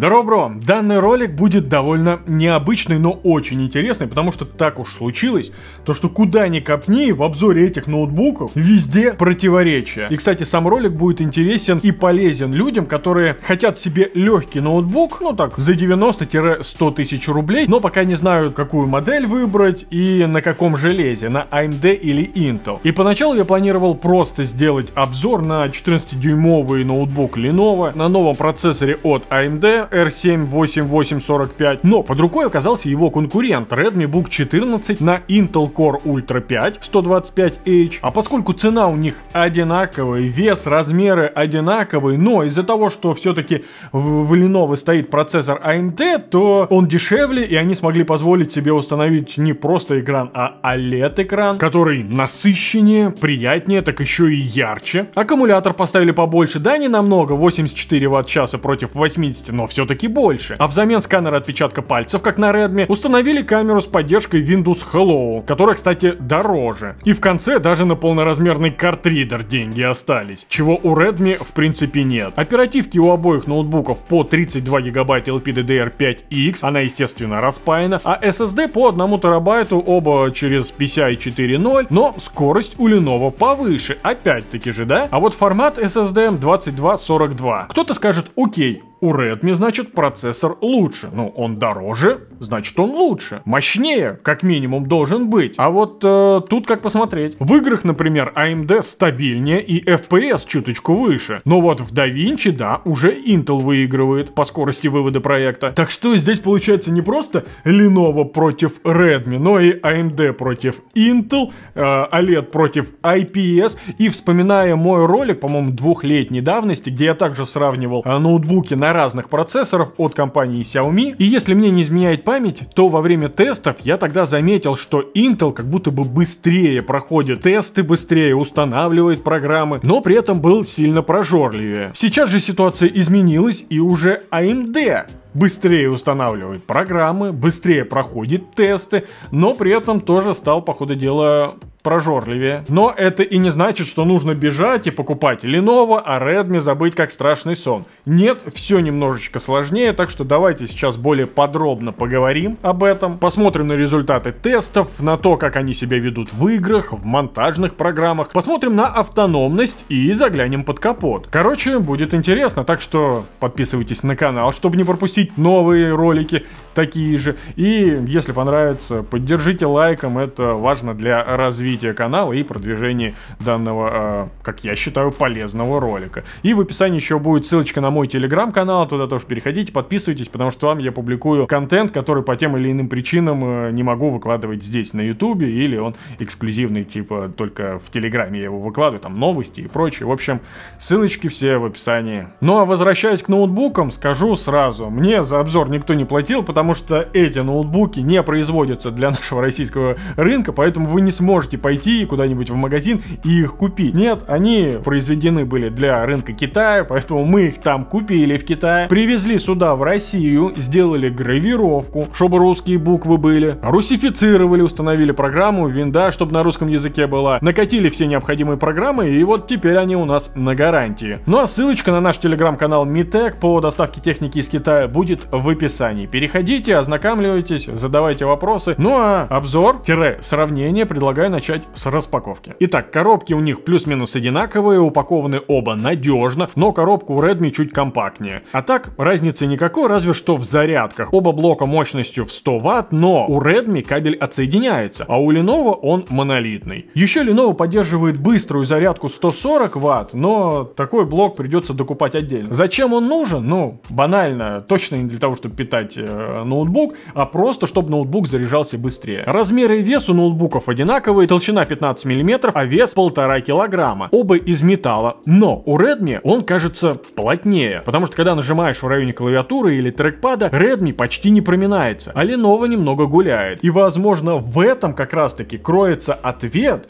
Здорово, бро! Данный ролик будет довольно необычный, но очень интересный, потому что так уж случилось, то что куда ни копни, в обзоре этих ноутбуков везде противоречия. И, кстати, сам ролик будет интересен и полезен людям, которые хотят себе легкий ноутбук, ну так, за 90-100 тысяч рублей, но пока не знают, какую модель выбрать и на каком железе, на AMD или Intel. И поначалу я планировал просто сделать обзор на 14-дюймовый ноутбук Lenovo на новом процессоре от AMD, R7-8845, но под рукой оказался его конкурент Redmi Book 14 на Intel Core Ultra 5 125H, а поскольку цена у них одинаковая, вес, размеры одинаковые, но из-за того, что все-таки в, в Lenovo стоит процессор AMD, то он дешевле, и они смогли позволить себе установить не просто экран, а OLED-экран, а который насыщеннее, приятнее, так еще и ярче. Аккумулятор поставили побольше, да не намного, 84 ватт-часа против 80, но все все-таки больше. А взамен сканера отпечатка пальцев, как на Redmi, установили камеру с поддержкой Windows Hello, которая, кстати, дороже. И в конце даже на полноразмерный картридер деньги остались, чего у Redmi в принципе нет. Оперативки у обоих ноутбуков по 32 гигабайт LPDDR5X, она естественно распаяна, а SSD по 1 терабайту оба через PCI 4.0, но скорость у Lenovo повыше, опять-таки же, да? А вот формат SSD 2242. Кто-то скажет, окей, у Redmi, значит, процессор лучше. Ну, он дороже, значит, он лучше. Мощнее, как минимум, должен быть. А вот э, тут как посмотреть. В играх, например, AMD стабильнее и FPS чуточку выше. Но вот в DaVinci, да, уже Intel выигрывает по скорости вывода проекта. Так что здесь получается не просто Lenovo против Redmi, но и AMD против Intel, э, OLED против IPS. И вспоминая мой ролик, по-моему, двухлетней давности, где я также сравнивал э, ноутбуки на разных процессоров от компании Xiaomi, и если мне не изменяет память, то во время тестов я тогда заметил, что Intel как будто бы быстрее проходит тесты, быстрее устанавливает программы, но при этом был сильно прожорливее. Сейчас же ситуация изменилась и уже AMD быстрее устанавливает программы, быстрее проходит тесты, но при этом тоже стал, по ходу дела, прожорливее. Но это и не значит, что нужно бежать и покупать Lenovo, а Redmi забыть как страшный сон. Нет, все немножечко сложнее, так что давайте сейчас более подробно поговорим об этом. Посмотрим на результаты тестов, на то, как они себя ведут в играх, в монтажных программах. Посмотрим на автономность и заглянем под капот. Короче, будет интересно, так что подписывайтесь на канал, чтобы не пропустить новые ролики, такие же. И если понравится, поддержите лайком, это важно для развития развития канала и продвижение данного, а, как я считаю, полезного ролика. И в описании еще будет ссылочка на мой телеграм-канал, туда тоже переходите, подписывайтесь, потому что там я публикую контент, который по тем или иным причинам э, не могу выкладывать здесь на ютубе, или он эксклюзивный, типа только в телеграме я его выкладываю, там новости и прочее. В общем, ссылочки все в описании. Ну а возвращаясь к ноутбукам, скажу сразу, мне за обзор никто не платил, потому что эти ноутбуки не производятся для нашего российского рынка, поэтому вы не сможете пойти куда-нибудь в магазин и их купить. Нет, они произведены были для рынка Китая, поэтому мы их там купили в Китае, привезли сюда в Россию, сделали гравировку, чтобы русские буквы были, русифицировали, установили программу, винда, чтобы на русском языке была, накатили все необходимые программы, и вот теперь они у нас на гарантии. Ну а ссылочка на наш телеграм-канал Митек по доставке техники из Китая будет в описании. Переходите, ознакомьтесь, задавайте вопросы. Ну а обзор-сравнение предлагаю начать начать с распаковки. Итак, коробки у них плюс-минус одинаковые, упакованы оба надежно, но коробку у Redmi чуть компактнее. А так, разницы никакой, разве что в зарядках. Оба блока мощностью в 100 Вт, но у Redmi кабель отсоединяется, а у Lenovo он монолитный. Еще Lenovo поддерживает быструю зарядку 140 Вт, но такой блок придется докупать отдельно. Зачем он нужен? Ну, банально, точно не для того, чтобы питать э, ноутбук, а просто, чтобы ноутбук заряжался быстрее. Размеры и вес у ноутбуков одинаковые, толщина 15 мм, а вес 1,5 килограмма. Оба из металла, но у Redmi он кажется плотнее, потому что когда нажимаешь в районе клавиатуры или трекпада, Redmi почти не проминается, а Lenovo немного гуляет. И возможно в этом как раз таки кроется ответ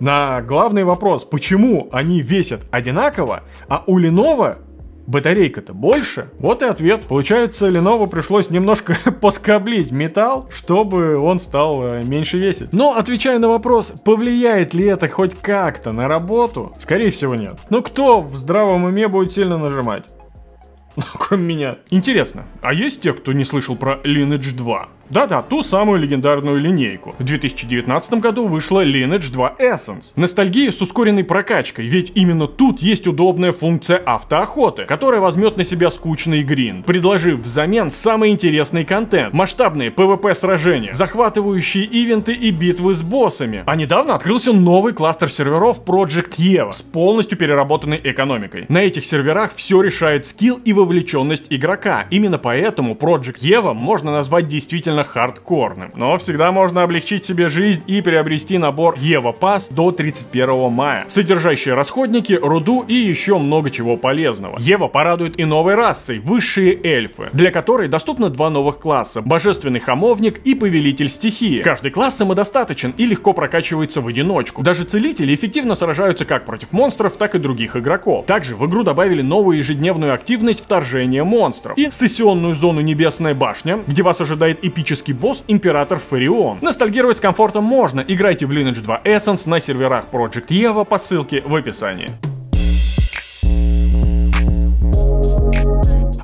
на главный вопрос, почему они весят одинаково, а у Lenovo батарейка-то больше. Вот и ответ. Получается, Lenovo пришлось немножко поскоблить металл, чтобы он стал э, меньше весить. Но, отвечая на вопрос, повлияет ли это хоть как-то на работу, скорее всего нет. Но кто в здравом уме будет сильно нажимать? Ну, кроме меня. Интересно, а есть те, кто не слышал про Lineage 2? Да-да, ту самую легендарную линейку. В 2019 году вышла Lineage 2 Essence. Ностальгия с ускоренной прокачкой, ведь именно тут есть удобная функция автоохоты, которая возьмет на себя скучный грин, предложив взамен самый интересный контент, масштабные PvP-сражения, захватывающие ивенты и битвы с боссами. А недавно открылся новый кластер серверов Project EVO с полностью переработанной экономикой. На этих серверах все решает скилл и вовлеченность игрока. Именно поэтому Project EVO можно назвать действительно довольно хардкорным. Но всегда можно облегчить себе жизнь и приобрести набор Ева Пас до 31 мая, содержащий расходники, руду и еще много чего полезного. Ева порадует и новой расой, высшие эльфы, для которой доступно два новых класса – Божественный Хамовник и Повелитель Стихии. Каждый класс самодостаточен и легко прокачивается в одиночку. Даже целители эффективно сражаются как против монстров, так и других игроков. Также в игру добавили новую ежедневную активность вторжения монстров и сессионную зону Небесная Башня, где вас ожидает эпичный мифический босс Император Фарион. Ностальгировать с комфортом можно, играйте в Lineage 2 Essence на серверах Project EVO по ссылке в описании.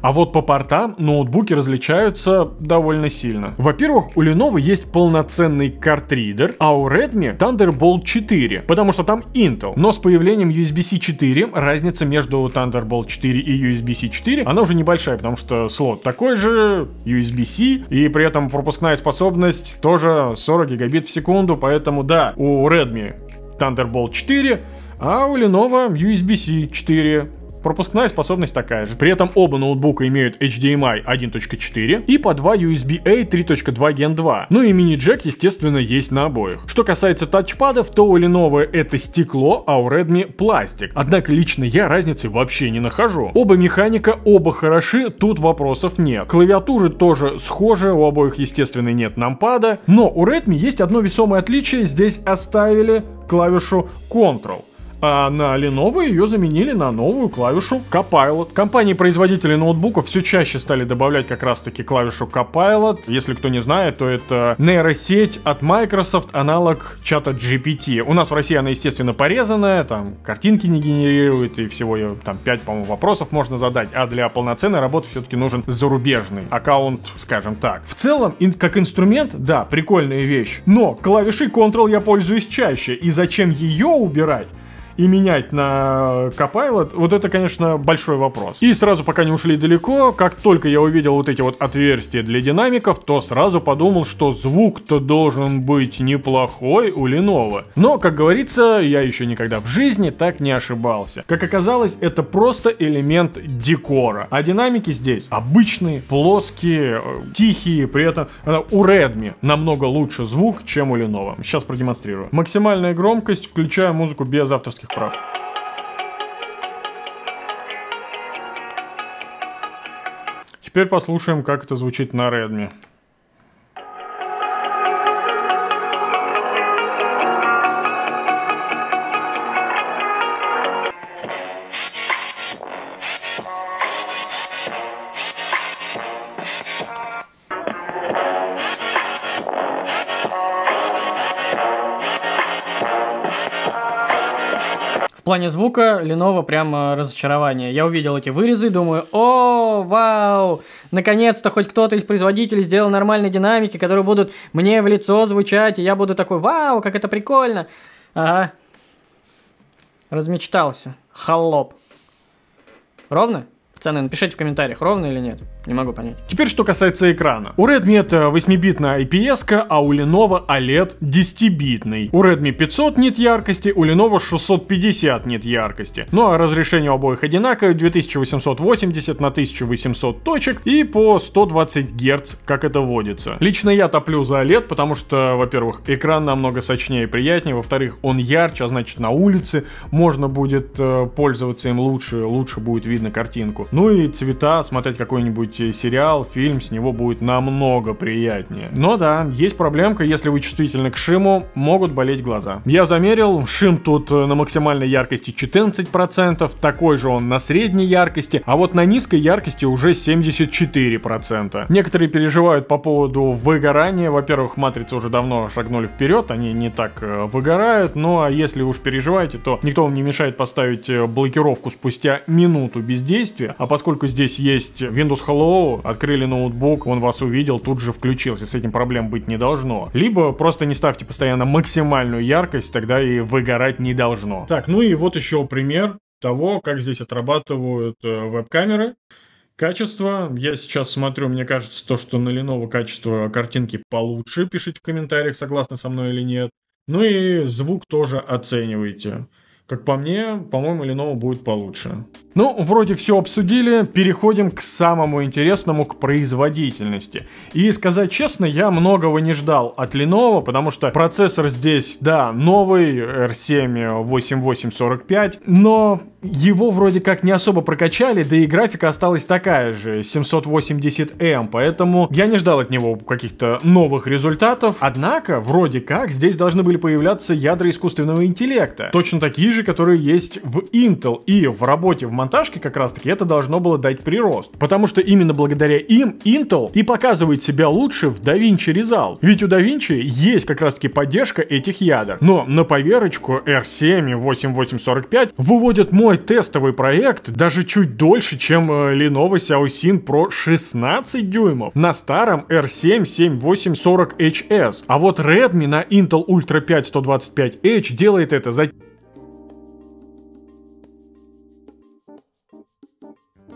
А вот по портам ноутбуки различаются довольно сильно. Во-первых, у Lenovo есть полноценный картридер, а у Redmi Thunderbolt 4, потому что там Intel. Но с появлением USB-C 4 разница между Thunderbolt 4 и USB-C 4, она уже небольшая, потому что слот такой же, USB-C, и при этом пропускная способность тоже 40 гигабит в секунду, поэтому да, у Redmi Thunderbolt 4 а у Lenovo USB-C 4. Пропускная способность такая же. При этом оба ноутбука имеют HDMI 1.4 и по 2 USB-A 3.2 Gen 2. Ну и мини-джек, естественно, есть на обоих. Что касается тачпадов, то у Lenovo это стекло, а у Redmi пластик. Однако лично я разницы вообще не нахожу. Оба механика, оба хороши, тут вопросов нет. Клавиатуры тоже схожи, у обоих, естественно, нет нампада. Но у Redmi есть одно весомое отличие, здесь оставили клавишу Ctrl а на Lenovo ее заменили на новую клавишу Copilot. Компании-производители ноутбуков все чаще стали добавлять как раз-таки клавишу Copilot. Если кто не знает, то это нейросеть от Microsoft, аналог чата GPT. У нас в России она, естественно, порезанная, там картинки не генерирует, и всего ее там 5, по-моему, вопросов можно задать, а для полноценной работы все-таки нужен зарубежный аккаунт, скажем так. В целом, как инструмент, да, прикольная вещь, но клавишей Ctrl я пользуюсь чаще, и зачем ее убирать? и менять на Copilot, вот это, конечно, большой вопрос. И сразу, пока не ушли далеко, как только я увидел вот эти вот отверстия для динамиков, то сразу подумал, что звук-то должен быть неплохой у Lenovo. Но, как говорится, я еще никогда в жизни так не ошибался. Как оказалось, это просто элемент декора. А динамики здесь обычные, плоские, э, тихие, при этом э, у Redmi намного лучше звук, чем у Lenovo. Сейчас продемонстрирую. Максимальная громкость, включая музыку без авторских авторских прав. Теперь послушаем, как это звучит на Redmi. плане звука Lenovo прям разочарование. Я увидел эти вырезы, думаю, о, вау, наконец-то хоть кто-то из производителей сделал нормальные динамики, которые будут мне в лицо звучать, и я буду такой, вау, как это прикольно. Ага. Размечтался. Холоп. Ровно? Пацаны, напишите в комментариях, ровно или нет. Не могу понять. Теперь, что касается экрана. У Redmi это 8-битная IPS, а у Lenovo OLED 10-битный. У Redmi 500 нет яркости, у Lenovo 650 нет яркости. Ну а разрешение у обоих одинаковое 2880 на 1800 точек и по 120 Гц, как это водится. Лично я топлю за OLED, потому что, во-первых, экран намного сочнее и приятнее, во-вторых, он ярче, а значит на улице можно будет э, пользоваться им лучше, лучше будет видно картинку. Ну и цвета, смотреть какой-нибудь сериал, фильм, с него будет намного приятнее. Но да, есть проблемка, если вы чувствительны к шиму, могут болеть глаза. Я замерил, шим тут э, на максимальной яркости 14%, такой же он на средней яркости, а вот на низкой яркости уже 74%. Некоторые переживают по поводу выгорания, во-первых, матрицы уже давно шагнули вперед, они не так э, выгорают, ну а если уж переживаете, то никто вам не мешает поставить э, блокировку спустя минуту бездействия, а поскольку здесь есть Windows Hello hello, открыли ноутбук, он вас увидел, тут же включился. С этим проблем быть не должно. Либо просто не ставьте постоянно максимальную яркость, тогда и выгорать не должно. Так, ну и вот еще пример того, как здесь отрабатывают э, веб-камеры. Качество. Я сейчас смотрю, мне кажется, то, что на Lenovo качество картинки получше. Пишите в комментариях, согласны со мной или нет. Ну и звук тоже оценивайте. Как по мне, по-моему, Lenovo будет получше. Ну, вроде все обсудили, переходим к самому интересному, к производительности. И сказать честно, я многого не ждал от Lenovo, потому что процессор здесь, да, новый, R7 8845, но его вроде как не особо прокачали, да и графика осталась такая же, 780M, эм, поэтому я не ждал от него каких-то новых результатов. Однако, вроде как, здесь должны были появляться ядра искусственного интеллекта, точно такие же, фиши, которые есть в Intel. И в работе в монтажке как раз таки это должно было дать прирост. Потому что именно благодаря им Intel и показывает себя лучше в DaVinci Resolve. Ведь у DaVinci есть как раз таки поддержка этих ядер. Но на поверочку R7 и 8845 выводят мой тестовый проект даже чуть дольше, чем э, Lenovo Xiaoxin Pro 16 дюймов на старом R7 7840HS. А вот Redmi на Intel Ultra 5 125H делает это за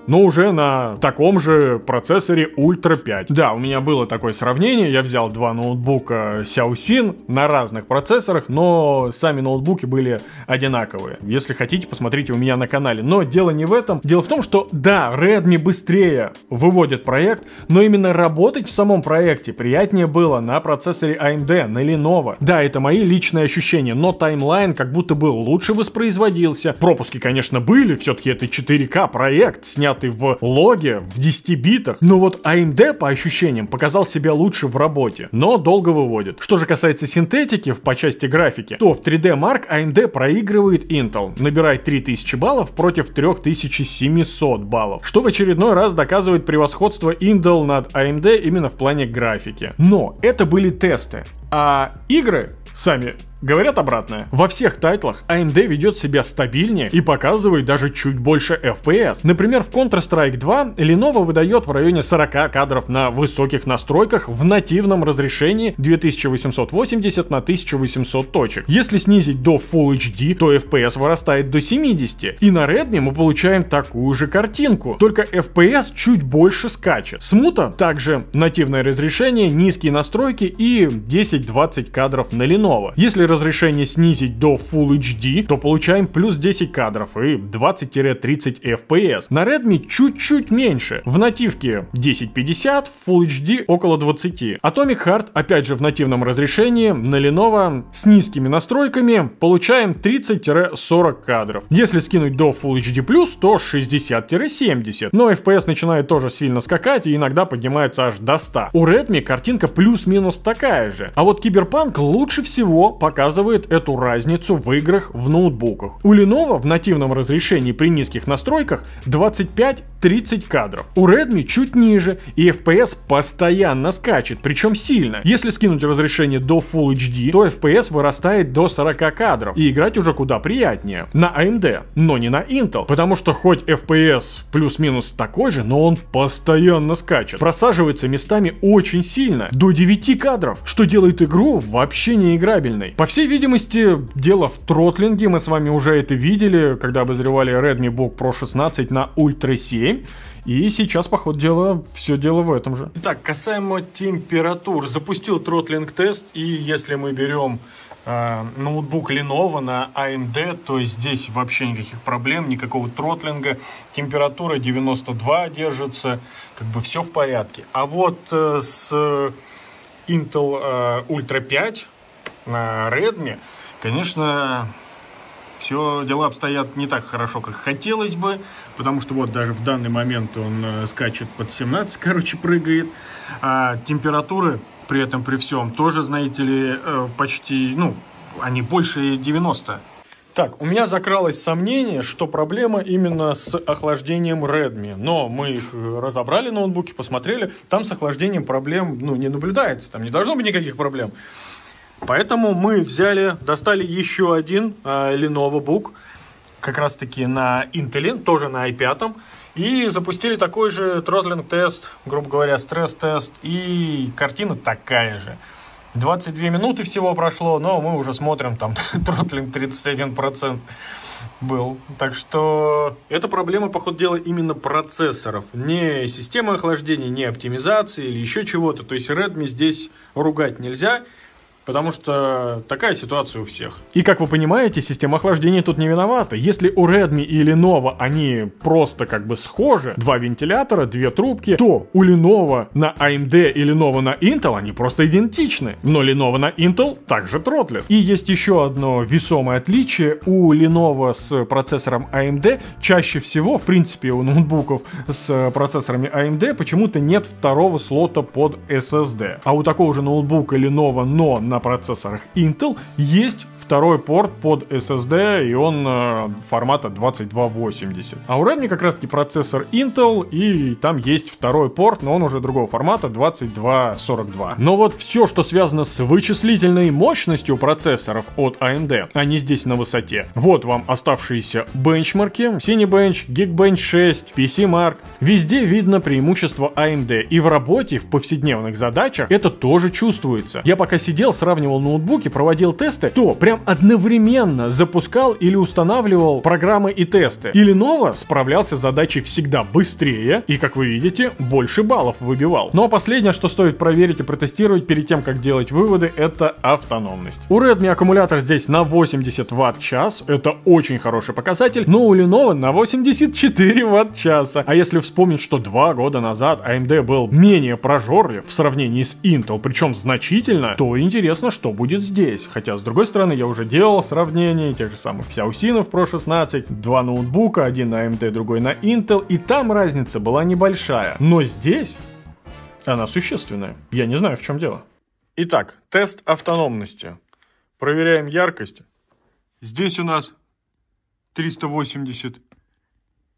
но уже на таком же процессоре Ultra 5. Да, у меня было такое сравнение, я взял два ноутбука Xiaosin на разных процессорах, но сами ноутбуки были одинаковые. Если хотите, посмотрите у меня на канале. Но дело не в этом. Дело в том, что да, Redmi быстрее выводит проект, но именно работать в самом проекте приятнее было на процессоре AMD, на Lenovo. Да, это мои личные ощущения, но таймлайн как будто бы лучше воспроизводился. Пропуски, конечно, были, все-таки это 4К проект, снял снятый в логе, в 10 битах, но вот AMD, а по ощущениям, показал себя лучше в работе, но долго выводит. Что же касается синтетики в по части графики, то в 3D Mark AMD а проигрывает Intel, набирает 3000 баллов против 3700 баллов, что в очередной раз доказывает превосходство Intel над AMD а именно в плане графики. Но это были тесты, а игры сами Говорят обратное. Во всех тайтлах AMD а ведет себя стабильнее и показывает даже чуть больше FPS. Например, в Counter-Strike 2 Lenovo выдает в районе 40 кадров на высоких настройках в нативном разрешении 2880 на 1800 точек. Если снизить до Full HD, то FPS вырастает до 70. И на Redmi мы получаем такую же картинку, только FPS чуть больше скачет. Смута также нативное разрешение, низкие настройки и 10-20 кадров на Lenovo. Если разрешение снизить до Full HD, то получаем плюс 10 кадров и 20-30 FPS. На Redmi чуть-чуть меньше. В нативке 1050, в Full HD около 20. Atomic Heart, опять же в нативном разрешении, на Lenovo с низкими настройками получаем 30-40 кадров. Если скинуть до Full HD+, то 60-70. Но FPS начинает тоже сильно скакать и иногда поднимается аж до 100. У Redmi картинка плюс-минус такая же. А вот Киберпанк лучше всего пока показывает эту разницу в играх в ноутбуках. У Lenovo в нативном разрешении при низких настройках 25-30 кадров. У Redmi чуть ниже, и FPS постоянно скачет, причем сильно. Если скинуть разрешение до Full HD, то FPS вырастает до 40 кадров, и играть уже куда приятнее. На AMD, но не на Intel, потому что хоть FPS плюс-минус такой же, но он постоянно скачет. Просаживается местами очень сильно, до 9 кадров, что делает игру вообще неиграбельной. По всей видимости, дело в тротлинге. Мы с вами уже это видели, когда обозревали Redmi Book Pro 16 на Ultra 7. И сейчас, по ходу дела, все дело в этом же. Итак, касаемо температур. Запустил тротлинг-тест, и если мы берем э, ноутбук Lenovo на AMD, то здесь вообще никаких проблем, никакого тротлинга. Температура 92 держится, как бы все в порядке. А вот э, с Intel э, Ultra 5 на Redmi, конечно, все дела обстоят не так хорошо, как хотелось бы, потому что вот даже в данный момент он э, скачет под 17, короче, прыгает. А температуры при этом, при всем, тоже, знаете ли, э, почти, ну, они больше 90. Так, у меня закралось сомнение, что проблема именно с охлаждением Redmi. Но мы их э, разобрали ноутбуки, посмотрели. Там с охлаждением проблем ну, не наблюдается, там не должно быть никаких проблем. Поэтому мы взяли, достали еще один э, Lenovo Book, как раз таки на Intel, тоже на i5, и запустили такой же throttling тест, грубо говоря, стресс-тест, и картина такая же. 22 минуты всего прошло, но мы уже смотрим, там тротлинг 31% был. Так что эта проблема, по ходу дела, именно процессоров. Не системы охлаждения, не оптимизации или еще чего-то. То есть Redmi здесь ругать нельзя. Потому что такая ситуация у всех. И как вы понимаете, система охлаждения тут не виновата. Если у Redmi и Lenovo они просто как бы схожи, два вентилятора, две трубки, то у Lenovo на AMD и Lenovo на Intel они просто идентичны. Но Lenovo на Intel также тротлит. И есть еще одно весомое отличие. У Lenovo с процессором AMD чаще всего, в принципе, у ноутбуков с процессорами AMD почему-то нет второго слота под SSD. А у такого же ноутбука Lenovo, но на процессорах Intel есть второй порт под SSD, и он э, формата 2280. А у Redmi как раз таки процессор Intel, и там есть второй порт, но он уже другого формата 2242. Но вот все, что связано с вычислительной мощностью процессоров от AMD, они здесь на высоте. Вот вам оставшиеся бенчмарки, Cinebench, Geekbench 6, PCMark. Везде видно преимущество AMD, и в работе, в повседневных задачах это тоже чувствуется. Я пока сидел, сравнивал ноутбуки, проводил тесты, то прям прям одновременно запускал или устанавливал программы и тесты. или Lenovo справлялся с задачей всегда быстрее и, как вы видите, больше баллов выбивал. Но ну, а последнее, что стоит проверить и протестировать перед тем, как делать выводы, это автономность. У Redmi аккумулятор здесь на 80 ватт час, это очень хороший показатель, но у Lenovo на 84 ватт часа. А если вспомнить, что два года назад AMD был менее прожорлив в сравнении с Intel, причем значительно, то интересно, что будет здесь. Хотя, с другой стороны, я уже делал сравнение тех же самых Xiaosinов Pro 16, два ноутбука, один на AMD, другой на Intel, и там разница была небольшая. Но здесь она существенная. Я не знаю, в чем дело. Итак, тест автономности. Проверяем яркость. Здесь у нас 380.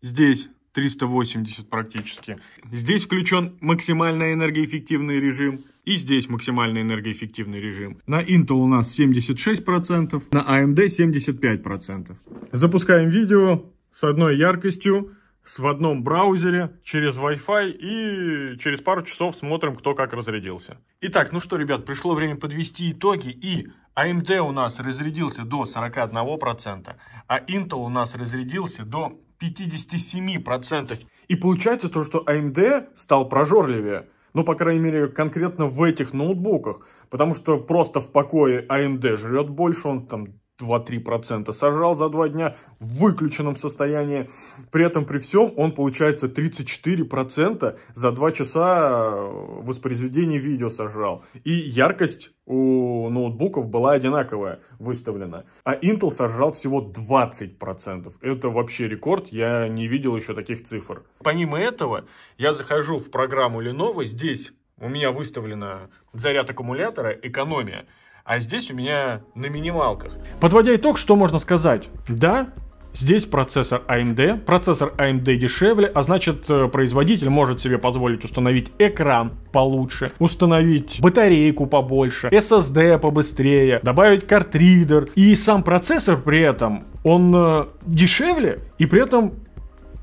Здесь 380 практически. Здесь включен максимально энергоэффективный режим. И здесь максимально энергоэффективный режим. На Intel у нас 76%, на AMD 75%. Запускаем видео с одной яркостью, с в одном браузере, через Wi-Fi и через пару часов смотрим, кто как разрядился. Итак, ну что, ребят, пришло время подвести итоги и AMD у нас разрядился до 41%, а Intel у нас разрядился до 57%. И получается то, что AMD а стал прожорливее. Ну, по крайней мере, конкретно в этих ноутбуках. Потому что просто в покое AMD а жрет больше, он там 2-3% сожрал за 2 дня в выключенном состоянии. При этом, при всем, он получается 34% за 2 часа э, воспроизведения видео сожрал. И яркость у ноутбуков была одинаковая выставлена. А Intel сожрал всего 20%. Это вообще рекорд, я не видел еще таких цифр. Помимо этого, я захожу в программу Lenovo, здесь у меня выставлена заряд аккумулятора, экономия а здесь у меня на минималках. Подводя итог, что можно сказать? Да, Здесь процессор AMD. А процессор AMD а дешевле, а значит э, производитель может себе позволить установить экран получше, установить батарейку побольше, SSD побыстрее, добавить картридер. И сам процессор при этом, он э, дешевле и при этом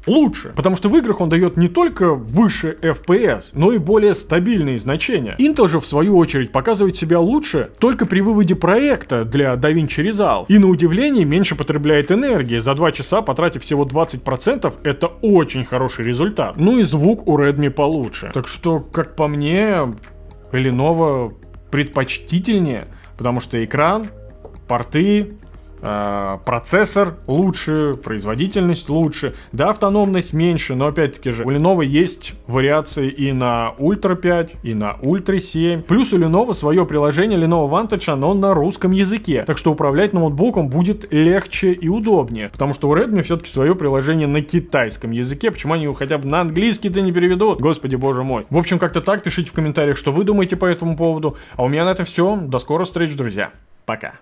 лучше. Потому что в играх он дает не только выше FPS, но и более стабильные значения. Intel же в свою очередь показывает себя лучше только при выводе проекта для DaVinci Resolve. И на удивление меньше потребляет энергии. За 2 часа потратив всего 20% это очень хороший результат. Ну и звук у Redmi получше. Так что, как по мне, Lenovo предпочтительнее, потому что экран, порты, Э, процессор лучше, производительность лучше, да, автономность меньше, но опять-таки же у Lenovo есть вариации и на Ultra 5, и на Ultra 7. Плюс у Lenovo свое приложение Lenovo Vantage, оно на русском языке, так что управлять ноутбуком будет легче и удобнее, потому что у Redmi все-таки свое приложение на китайском языке, почему они его хотя бы на английский-то не переведут, господи боже мой. В общем, как-то так, пишите в комментариях, что вы думаете по этому поводу, а у меня на это все, до скорых встреч, друзья, пока.